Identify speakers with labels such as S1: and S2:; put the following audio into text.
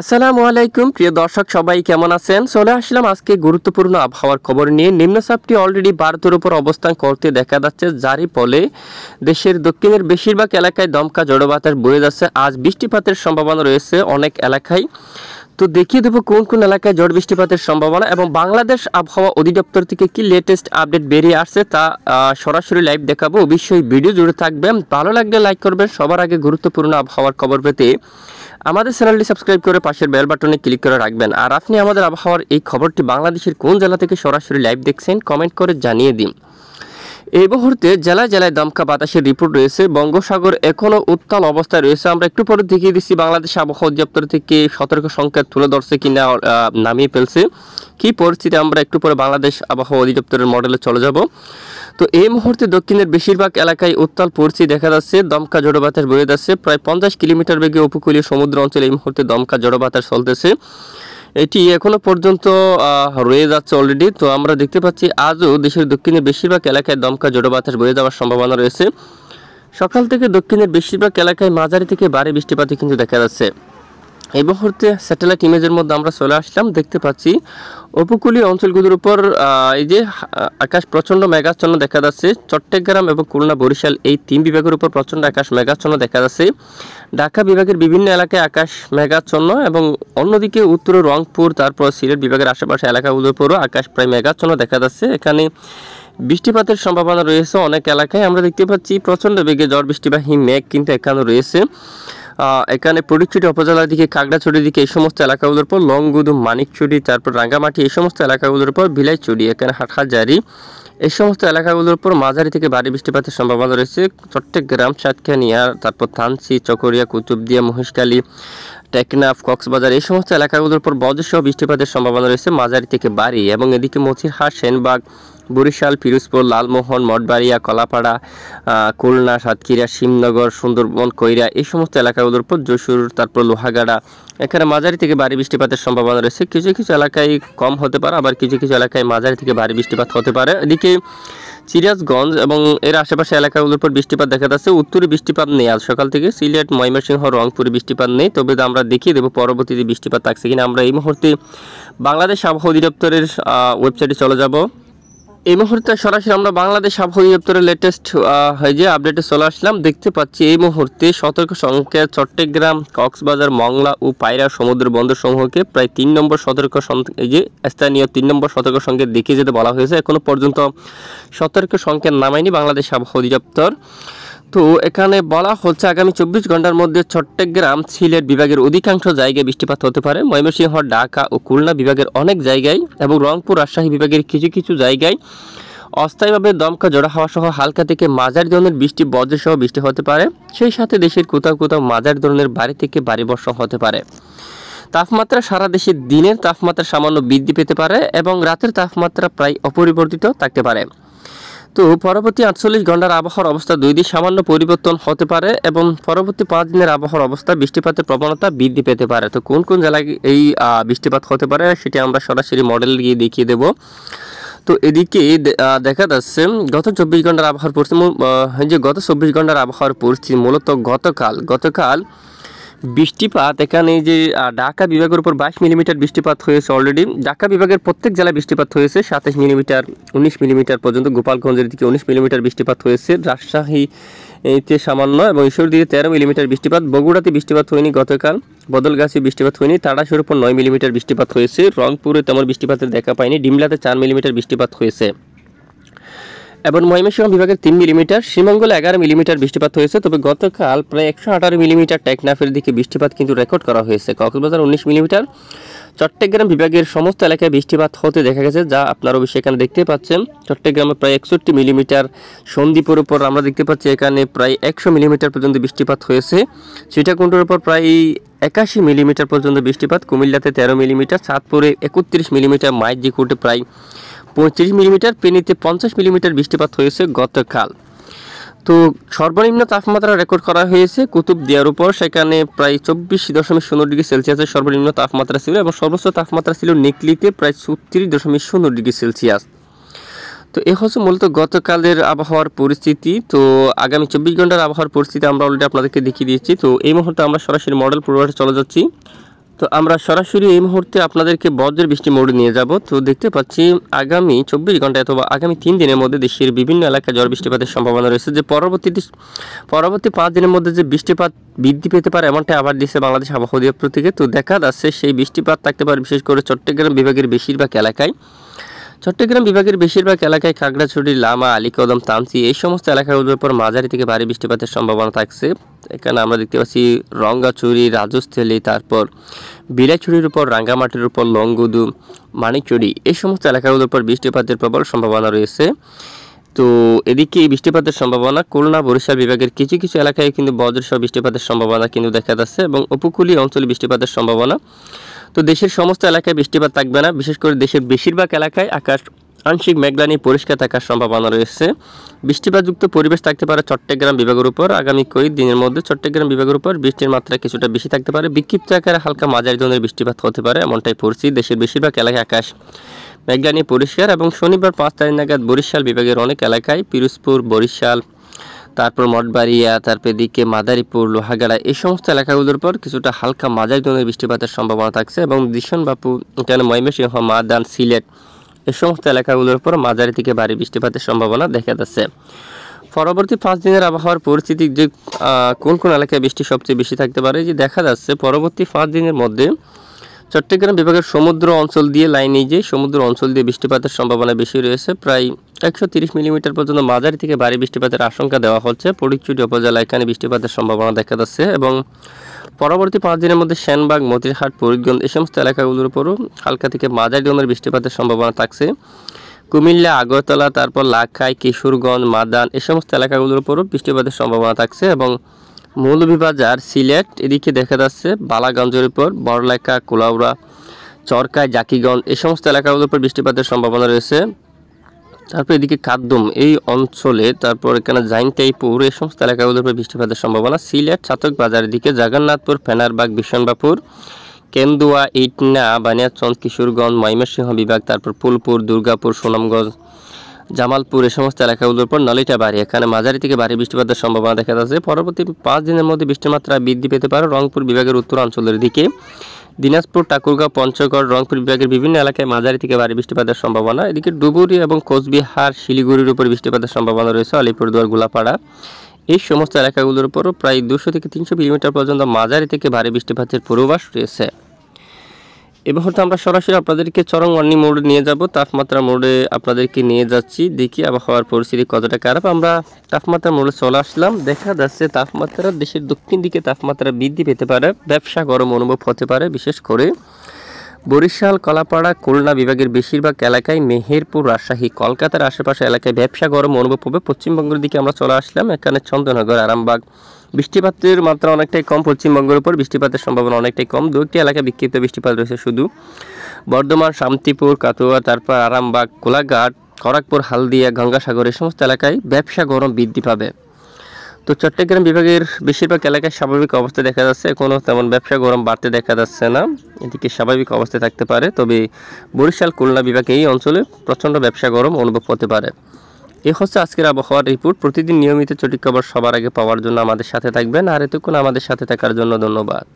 S1: আসসালামু আলাইকুম প্রিয় দর্শক সবাই কেমন আছেন চলে আসলাম আজকে গুরুত্বপূর্ণ আবহাওয়ার খবর নিয়ে নিম্নচাপটি অলরেডি ভারতের উপর অবস্থান করতে দেখা যাচ্ছে যারই ফলে দেশের দক্ষিণের বেশিরভাগ এলাকায় দমকা জড়ো বয়ে যাচ্ছে আজ বৃষ্টিপাতের সম্ভাবনা রয়েছে অনেক এলাকায় তো দেখিয়ে দেবো কোন কোন এলাকায় জড় বৃষ্টিপাতের সম্ভাবনা এবং বাংলাদেশ আবহাওয়া অধিদপ্তর থেকে কি লেটেস্ট আপডেট বেরিয়ে আসছে তা সরাসরি লাইভ দেখাবো অবশ্যই ভিডিও জুড়ে থাকবেন ভালো লাগলে লাইক করবেন সবার আগে গুরুত্বপূর্ণ আবহাওয়ার খবর পেতে আমাদের চ্যানেলটি সাবস্ক্রাইব করে পাশের বেল বাটনে ক্লিক করে রাখবেন আর আপনি আমাদের আবহাওয়ার এই খবরটি বাংলাদেশের কোন জেলা থেকে সরাসরি লাইভ দেখছেন কমেন্ট করে জানিয়ে দিন এই মুহূর্তে জেলায় জেলায় দমকা বাতাসের রিপোর্ট রয়েছে বঙ্গোসাগর এখনও উত্তাল অবস্থায় রয়েছে আমরা একটু পরে দেখিয়ে দিচ্ছি বাংলাদেশ আবহাওয়া অধিদপ্তর থেকে সতর্ক সংখ্যা তুলে ধরছে কিনা নামিয়ে ফেলছে কি পরিস্থিতি আমরা একটু পরে বাংলাদেশ আবহাওয়া অধিদপ্তরের মডেলে চলে যাব তো এই মুহূর্তে দক্ষিণের বেশিরভাগ এলাকায় উত্তাল পড়ছি দেখা যাচ্ছে দমকা জড়ো বাতাস বয়ে যাচ্ছে প্রায় পঞ্চাশ কিলোমিটার বেগে উপকূলীয় সমুদ্র অঞ্চলে এই মুহূর্তে দমকা জড়ো বাতাস চলতেছে এটি এখনো পর্যন্ত রয়ে যাচ্ছে অলরেডি তো আমরা দেখতে পাচ্ছি আজও দেশের দক্ষিণের বেশিরভাগ এলাকায় দমকা জড়ো বাতাস বয়ে যাওয়ার সম্ভাবনা রয়েছে সকাল থেকে দক্ষিণের বেশিরভাগ এলাকায় মাঝারি থেকে বাড়ি বৃষ্টিপাতই কিন্তু দেখা যাচ্ছে এই মুহূর্তে স্যাটেলাইট ইমেজের মধ্যে আমরা চলে আসলাম দেখতে পাচ্ছি উপকূলীয় অঞ্চলগুলোর উপর এই যে আকাশ প্রচণ্ড মেঘাচ্ছন্ন দেখা যাচ্ছে চট্টগ্রাম এবং খুলনা বরিশাল এই তিন বিভাগের উপর প্রচণ্ড আকাশ মেঘাচ্ছন্ন দেখা যাচ্ছে ঢাকা বিভাগের বিভিন্ন এলাকায় আকাশ মেঘাচ্ছন্ন এবং অন্যদিকে উত্তর রংপুর তারপর সিলেট বিভাগের আশেপাশে এলাকাগুলোর উপরও আকাশ প্রায় মেঘাচ্ছন্ন দেখা যাচ্ছে এখানে বৃষ্টিপাতের সম্ভাবনা রয়েছে অনেক এলাকায় আমরা দেখতে পাচ্ছি প্রচণ্ড বেগে ঝড় বৃষ্টিবাহী মেঘ কিন্তু এখানে রয়েছে এখানে প্রডিকচুটি উপজেলার দিকে কাকড়াছড়ির দিকে এই সমস্ত এলাকাগুলোর পর লংগুদু মানিকচুরি তারপর রাঙ্গামাটি এই সমস্ত এলাকাগুলোর পর ভিলাইচুরি এখানে হাটহাজারি এই সমস্ত এলাকাগুলোর উপর মাঝারি থেকে ভারী বৃষ্টিপাতের সম্ভাবনা রয়েছে চট্টগ্রাম সাতখানিয়া তারপর থানসি চকরিয়া কুতুবদিয়া মহেশখালী টেকনাফ কক্সবাজার এই সমস্ত এলাকাগুলোর উপর বজ্রসহ বৃষ্টিপাতের সম্ভাবনা রয়েছে মাঝারি থেকে বাড়ি এবং এদিকে মতিহার সেনবাগ বরিশাল পিরোজপুর লালমোহন মঠবাড়িয়া কলাপাড়া খুলনা সাতক্ষীরা শিবনগর সুন্দরবন কৈরা এই সমস্ত এলাকাগুলোর উপর যশুর তারপর লোহাগাড়া এখানে মাঝারি থেকে ভারী বৃষ্টিপাতের সম্ভাবনা রয়েছে কিছু কিছু এলাকায় কম হতে পারে আবার কিছু কিছু এলাকায় মাঝারি থেকে ভারী বৃষ্টিপাত হতে পারে এদিকে সিরাজগঞ্জ এবং এর আশেপাশে এলাকাগুলোর উপর বৃষ্টিপাত দেখা যাচ্ছে উত্তরে বৃষ্টিপাত নেই আজ সকাল থেকে সিলেট ময়মনসিংহ রংপুরে বৃষ্টিপাত নেই তবে আমরা দেখিয়ে দেবো পরবর্তীতে বৃষ্টিপাত থাকছে কিনা আমরা এই মুহূর্তে বাংলাদেশ আবহাওয়া অধিদপ্তরের ওয়েবসাইটে চলে যাব এই মুহূর্তে সরাসরি আমরা বাংলাদেশ আবহাওয়া দপ্তরের লেটেস্ট হয়ে যে আপডেটে চলে আসলাম দেখতে পাচ্ছি এই মুহূর্তে সতর্ক সংখ্যা চট্টগ্রাম কক্সবাজার মংলা ও পায়রা সমুদ্র বন্দরসমূহকে প্রায় তিন নম্বর সতর্ক এই যে স্থানীয় তিন নম্বর সতর্ক সংকেত দেখিয়ে যেতে বলা হয়েছে এখনও পর্যন্ত সতর্ক সংকেত নামায়নি বাংলাদেশ আবহাওয়া অধিদপ্তর তো এখানে বলা হচ্ছে আগামী চব্বিশ ঘন্টার মধ্যে চট্টগ্রাম সিলেট বিভাগের অধিকাংশ জায়গায় বৃষ্টিপাত হতে পারে ময়মনসিংহ ঢাকা ও খুলনা বিভাগের অনেক জায়গায় এবং রংপুর রাজশাহী বিভাগের কিছু কিছু জায়গায় অস্থায়ীভাবে দমকা জোড়া হাওয়া সহ হালকা থেকে মাঝারি ধরনের বৃষ্টি বজ্রসহ বৃষ্টি হতে পারে সেই সাথে দেশের কোথাও কোথাও মাঝারি ধরনের বাড়ি থেকে বাড়ি বর্ষা হতে পারে তাপমাত্রা সারা দেশে দিনের তাপমাত্রা সামান্য বৃদ্ধি পেতে পারে এবং রাতের তাপমাত্রা প্রায় অপরিবর্তিত থাকতে পারে তো পরবর্তী আটচল্লিশ ঘন্টার আবহাওয়ার অবস্থা দুই দিন সামান্য পরিবর্তন হতে পারে এবং পরবর্তী পাঁচ দিনের আবহাওয়ার অবস্থা বৃষ্টিপাতের প্রবণতা বৃদ্ধি পেতে পারে তো কোন কোন জেলায় এই বৃষ্টিপাত হতে পারে সেটি আমরা সরাসরি মডেল গিয়ে দেখিয়ে দেব তো এদিকে দেখা যাচ্ছে গত চব্বিশ ঘন্টার আবহাওয়ার পরিস্থিতি হ্যাঁ যে গত চব্বিশ ঘন্টার আবহাওয়ার পরিস্থিতি মূলত গতকাল গতকাল বৃষ্টিপাত এখানে যে ঢাকা বিভাগের উপর বাইশ মিলিমিটার বৃষ্টিপাত হয়েছে অলরেডি ঢাকা বিভাগের প্রত্যেক জেলায় বৃষ্টিপাত হয়েছে সাতাশ মিলিমিটার উনিশ মিলিমিটার পর্যন্ত গোপালগঞ্জের দিকে উনিশ মিলিমিটার বৃষ্টিপাত হয়েছে রাজশাহী এতে সামান্য এবং দিকে তেরো মিলিমিটার বৃষ্টিপাত বগুড়াতে বৃষ্টিপাত হয়নি গতকাল বদলগাছি বৃষ্টিপাত হয়নি তাড়াশের উপর নয় মিলিমিটার বৃষ্টিপাত হয়েছে রংপুরে তেমন বৃষ্টিপাতের দেখা পায়নি ডিমলাতে চার মিলিমিটার বৃষ্টিপাত হয়েছে এবং ময়মনসিংহ বিভাগের তিন মিলিমিটার শ্রীমঙ্গলে এগারো মিলিমিটার বৃষ্টিপাত হয়েছে তবে গতকাল প্রায় একশো আঠারো মিলিমিটার টেকনাফের দিকে বৃষ্টিপাত কিন্তু রেকর্ড করা হয়েছে কক্সবাজার উনিশ মিলিমিটার চট্টগ্রাম বিভাগের সমস্ত এলাকায় বৃষ্টিপাত হতে দেখা গেছে যা আপনারাও এখানে দেখতে পাচ্ছেন চট্টগ্রামে প্রায় একষট্টি মিলিমিটার সন্দ্বীপের উপর আমরা দেখতে পাচ্ছি এখানে প্রায় একশো মিলিমিটার পর্যন্ত বৃষ্টিপাত হয়েছে সীতাকুণ্ডের উপর প্রায় একাশি মিলিমিটার পর্যন্ত বৃষ্টিপাত কুমিল্লাতে তেরো মিলিমিটার চাঁদপুরে একত্রিশ মিলিমিটার মাইজিকুটে প্রায় পঁয়ত্রিশ মিলিমিটার পেনিতে পঞ্চাশ মিলিমিটার বৃষ্টিপাত হয়েছে গতকাল তো সর্বনিম্ন তাপমাত্রা রেকর্ড করা হয়েছে কুতুব দেওয়ার উপর সেখানে প্রায় চব্বিশ দশমিক শূন্য ডিগ্রি সেলসিয়াসের সর্বনিম্ন তাপমাত্রা ছিল এবং সর্বোচ্চ তাপমাত্রা ছিল নেকলিতে প্রায় ছত্রিশ দশমিক শূন্য ডিগ্রি সেলসিয়াস তো এ হচ্ছে মূলত গতকালের আবহাওয়ার পরিস্থিতি তো আগামী চব্বিশ ঘন্টার আবহাওয়ার পরিস্থিতি আমরা অলরেডি আপনাদেরকে দেখিয়ে দিয়েছি তো এই মুহূর্তে আমরা সরাসরি মডেল পূর্বাভাসে চলে যাচ্ছি তো আমরা সরাসরি এই মুহূর্তে আপনাদেরকে বজ্রের বৃষ্টি মোড়ে নিয়ে যাব তো দেখতে পাচ্ছি আগামী চব্বিশ ঘন্টা অথবা আগামী তিন দিনের মধ্যে দেশের বিভিন্ন এলাকায় ঝড় বৃষ্টিপাতের সম্ভাবনা রয়েছে যে পরবর্তী পরবর্তী পাঁচ দিনের মধ্যে যে বৃষ্টিপাত বৃদ্ধি পেতে পারে এমনটা আবার দিচ্ছে বাংলাদেশ আবহাওয়া দপ্তর থেকে তো দেখা যাচ্ছে সেই বৃষ্টিপাত থাকতে পারে বিশেষ করে চট্টগ্রাম বিভাগের বেশিরভাগ এলাকায় চট্টগ্রাম বিভাগের বেশিরভাগ এলাকায় খাগড়াছড়ি লামা আলিকদম তামসি এই সমস্ত এলাকার উপর মাঝারি থেকে ভারী বৃষ্টিপাতের সম্ভাবনা থাকছে এখানে আমরা দেখতে পাচ্ছি রঙ্গাচুরি রাজস্থলি তারপর বিলাইছড়ির উপর রাঙ্গামাটির উপর লঙ্গুদু মানিকচুরি এই সমস্ত এলাকাগুলোর উপর বৃষ্টিপাতের প্রবল সম্ভাবনা রয়েছে তো এদিকে বৃষ্টিপাতের সম্ভাবনা খুলনা বরিশাল বিভাগের কিছু কিছু এলাকায় কিন্তু বজ্রসহ বৃষ্টিপাতের সম্ভাবনা কিন্তু দেখা যাচ্ছে এবং উপকূলীয় অঞ্চলে বৃষ্টিপাতের সম্ভাবনা তো দেশের সমস্ত এলাকায় বৃষ্টিপাত থাকবে না বিশেষ করে দেশের বেশিরভাগ এলাকায় আকাশ আংশিক মেঘলা নিয়ে পরিষ্কার থাকার সম্ভাবনা রয়েছে বৃষ্টিপাতযুক্ত পরিবেশ থাকতে পারে চট্টগ্রাম বিভাগের উপর আগামী কয়েক দিনের মধ্যে চট্টগ্রাম বিভাগের উপর বৃষ্টির মাত্রা কিছুটা বেশি থাকতে পারে বিক্ষিপ্ত আকারে হালকা মাঝারি ধরনের বৃষ্টিপাত হতে পারে এমনটাই পড়ছি দেশের বেশিরভাগ এলাকায় আকাশ মেঘলা নিয়ে পরিষ্কার এবং শনিবার পাঁচ তারিখ নাগাদ বরিশাল বিভাগের অনেক এলাকায় পিরোজপুর বরিশাল তারপর মঠবাড়িয়া তারপর এদিকে মাদারীপুর লোহাগাড়া এই সমস্ত এলাকাগুলোর পর কিছুটা হালকা মাঝারি ধরনের বৃষ্টিপাতের সম্ভাবনা থাকছে এবং দৃশ্যনবাপু এখানে ময়মনসিংহ মাদান সিলেট এই সমস্ত এলাকাগুলোর পর মাঝারি থেকে ভারী বৃষ্টিপাতের সম্ভাবনা দেখা যাচ্ছে পরবর্তী পাঁচ দিনের আবহাওয়ার পরিস্থিতি যে কোন কোন এলাকায় বৃষ্টি সবচেয়ে বেশি থাকতে পারে যে দেখা যাচ্ছে পরবর্তী পাঁচ দিনের মধ্যে চট্টগ্রাম বিভাগের সমুদ্র অঞ্চল দিয়ে লাইনে যে সমুদ্র অঞ্চল দিয়ে বৃষ্টিপাতের সম্ভাবনা বেশি রয়েছে প্রায় একশো তিরিশ মিলিমিটার পর্যন্ত মাঝারি থেকে ভারী বৃষ্টিপাতের আশঙ্কা দেওয়া হচ্ছে পরিচুটি উপজেলা এখানে বৃষ্টিপাতের সম্ভাবনা দেখা যাচ্ছে এবং পরবর্তী পাঁচ দিনের মধ্যে সেনবাগ মতিরহাট পরিগঞ্জ এই সমস্ত এলাকাগুলোর উপরও হালকা থেকে মাঝারি ধরনের বৃষ্টিপাতের সম্ভাবনা থাকছে কুমিল্লা আগরতলা তারপর লাখাই কিশোরগঞ্জ মাদান এই সমস্ত এলাকাগুলোর উপরও বৃষ্টিপাতের সম্ভাবনা থাকছে এবং মৌলভীবাজার সিলেট এদিকে দেখা যাচ্ছে বালাগঞ্জের উপর বড়লেখা কোলাউড়া চরকায় জাকিগঞ্জ এই সমস্ত এলাকাগুলোর উপর বৃষ্টিপাতের সম্ভাবনা রয়েছে তারপর এদিকে কাদ্দুম এই অঞ্চলে তারপর এখানে জাইনতাইপুর এই সমস্ত এলাকাগুলোর উপর বৃষ্টিপাতের সম্ভাবনা সিলেট ছাতক বাজারের দিকে জগন্নাথপুর ফেনারবাগ বিশ্বনবাপুর কেন্দুয়া ইটনা বানিয়াচন্দ কিশোরগঞ্জ ময়মনসিংহ বিভাগ তারপর ফুলপুর দুর্গাপুর সুনামগঞ্জ জামালপুর এ সমস্ত এলাকাগুলোর উপর নলিটা বাড়ি এখানে মাঝারি থেকে ভারী বৃষ্টিপাতের সম্ভাবনা দেখা যাচ্ছে পরবর্তী পাঁচ দিনের মধ্যে বৃষ্টিমাত্রা বৃদ্ধি পেতে পারে রংপুর বিভাগের উত্তরাঞ্চলের দিকে দিনাজপুর ঠাকুরগাঁও পঞ্চগড় রংপুর বিভাগের বিভিন্ন এলাকায় মাঝারি থেকে ভারী বৃষ্টিপাতের সম্ভাবনা এদিকে ডুবুরি এবং কোচবিহার শিলিগুড়ির উপর বৃষ্টিপাতের সম্ভাবনা রয়েছে আলিপুরদুয়ার গোলাপাড়া এই সমস্ত এলাকাগুলোর উপরও প্রায় দুশো থেকে তিনশো মিলিমিটার পর্যন্ত মাঝারি থেকে ভারী বৃষ্টিপাতের পূর্বাভাস রয়েছে এ মুহূর্তে আমরা সরাসরি আপনাদেরকে চরম ওয়ার্নি মোড়ে নিয়ে যাব তাপমাত্রা মোড়ে আপনাদেরকে নিয়ে যাচ্ছি দেখি আবহাওয়ার পরিস্থিতি কতটা খারাপ আমরা তাপমাত্রা মোড়ে চলে আসলাম দেখা যাচ্ছে তাপমাত্রা দেশের দক্ষিণ দিকে তাপমাত্রা বৃদ্ধি পেতে পারে ব্যবসা গরম অনুভব হতে পারে বিশেষ করে বরিশাল কলাপাড়া খুলনা বিভাগের বেশিরভাগ এলাকায় মেহেরপুর রাজশাহী কলকাতার আশেপাশে এলাকায় ব্যবসা গরম অনুভব হবে পশ্চিমবঙ্গের দিকে আমরা চলে আসলাম এখানে চন্দ্রনগর আরামবাগ বৃষ্টিপাতের মাত্রা অনেকটাই কম পশ্চিমবঙ্গের উপর বৃষ্টিপাতের সম্ভাবনা অনেকটাই কম দু একটি এলাকায় বিক্ষিপ্ত বৃষ্টিপাত রয়েছে শুধু বর্ধমান শান্তিপুর কাতুয়া তারপর আরামবাগ কোলাঘাট খড়াকপুর হালদিয়া গঙ্গাসাগর এই সমস্ত এলাকায় ব্যবসা গরম বৃদ্ধি পাবে তো চট্টগ্রাম বিভাগের বেশিরভাগ এলাকায় স্বাভাবিক অবস্থা দেখা যাচ্ছে এখনও তেমন ব্যবসা গরম বাড়তে দেখা যাচ্ছে না এদিকে স্বাভাবিক অবস্থায় থাকতে পারে তবে বরিশাল খুলনা বিভাগে এই অঞ্চলে প্রচণ্ড ব্যবসা গরম অনুভব হতে পারে এ হচ্ছে আজকের আবহাওয়ার রিপোর্ট প্রতিদিন নিয়মিত চটি খবর সবার আগে পাওয়ার জন্য আমাদের সাথে থাকবেন আর এতক্ষণ আমাদের সাথে থাকার জন্য ধন্যবাদ